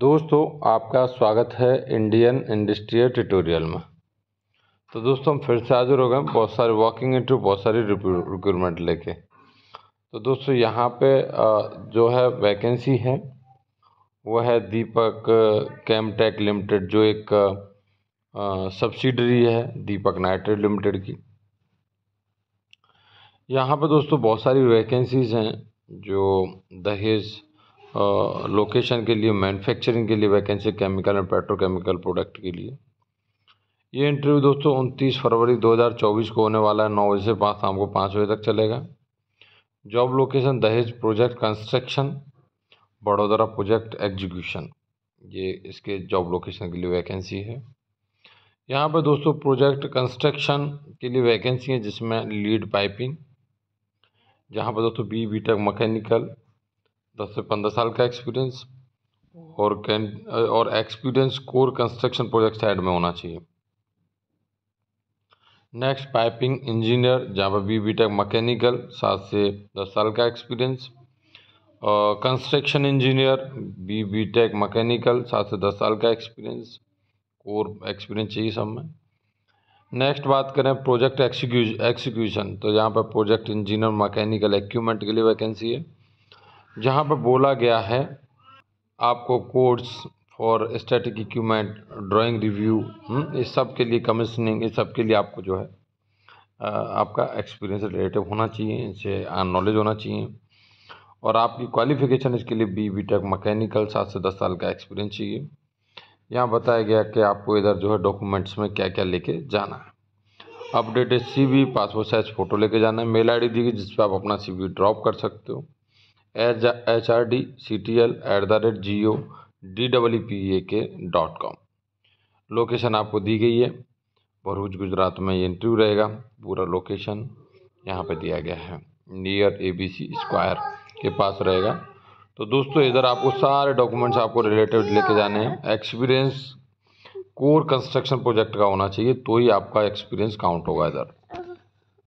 दोस्तों आपका स्वागत है इंडियन इंडस्ट्रियल ट्यूटोरियल में तो दोस्तों हम फिर से हाजिर हो गए बहुत सारे वॉकिंग इंटरव्यू बहुत सारी रिक्रूटमेंट लेके तो दोस्तों यहाँ पे जो है वैकेंसी है वो है दीपक कैमटेक लिमिटेड जो एक सब्सिडरी है दीपक नाइट्रेट लिमिटेड की यहाँ पे दोस्तों बहुत सारी वैकेंसीज़ हैं जो दहेज लोकेशन के लिए मैन्युफैक्चरिंग के लिए vacancy chemical and petrochemical product के लिए ये इंटरव्यू दोस्तों उनतीस फरवरी 2024 को होने वाला है नौ बजे से पाँच शाम को पाँच बजे तक चलेगा job location Dahej project construction Vadodara project execution ये इसके जॉब लोकेशन के लिए वैकेंसी है यहाँ पर दोस्तों प्रोजेक्ट कंस्ट्रक्शन के लिए वैकेंसी है जिसमें लीड पाइपिंग जहाँ पर दोस्तों बी बी टेक मकैनिकल दस से पंद्रह साल का एक्सपीरियंस और कैन और experience core construction project side में होना चाहिए नेक्स्ट पाइपिंग इंजीनियर जहाँ पर बी बी टेक मैकेनिकल सात से दस साल का experience construction engineer B B tech mechanical सात से दस साल का एक्सपीरियंस कोर एक्सपीरियंस चाहिए सब में नेक्स्ट बात करें प्रोजेक्ट एक्सिक्यूशन तो यहाँ पर प्रोजेक्ट इंजीनियर मैकेनिकल एक्यूमेंट के लिए वैकेंसी है जहाँ पर बोला गया है आपको course for static equipment drawing review इस सब के लिए कमिश्निंग इस सब के लिए आपको जो है आपका एक्सपीरियंस रिलेटिव होना चाहिए इनसे नॉलेज होना चाहिए और आपकी क्वालिफिकेशन इसके लिए बी बी टेक मकैनिकल सात से दस साल का एक्सपीरियंस चाहिए यहाँ बताया गया कि आपको इधर जो है डॉक्यूमेंट्स में क्या क्या लेके जाना है updated C passport size photo लेके जाना है मेल डी दी गई जिस पर आप अपना सी ड्रॉप कर सकते हो H H R D C T L at the rate G O D double E P A K dot com location आपको दी गई है भरूच गुजरात में ये इंटरव्यू रहेगा पूरा लोकेशन यहाँ पे दिया गया है near A B C square के पास रहेगा तो दोस्तों इधर आपको सारे डॉक्यूमेंट्स आपको रिलेटेड लेके जाने हैं एक्सपीरियंस कोर कंस्ट्रक्शन प्रोजेक्ट का होना चाहिए तो ही आपका एक्सपीरियंस काउंट होगा इधर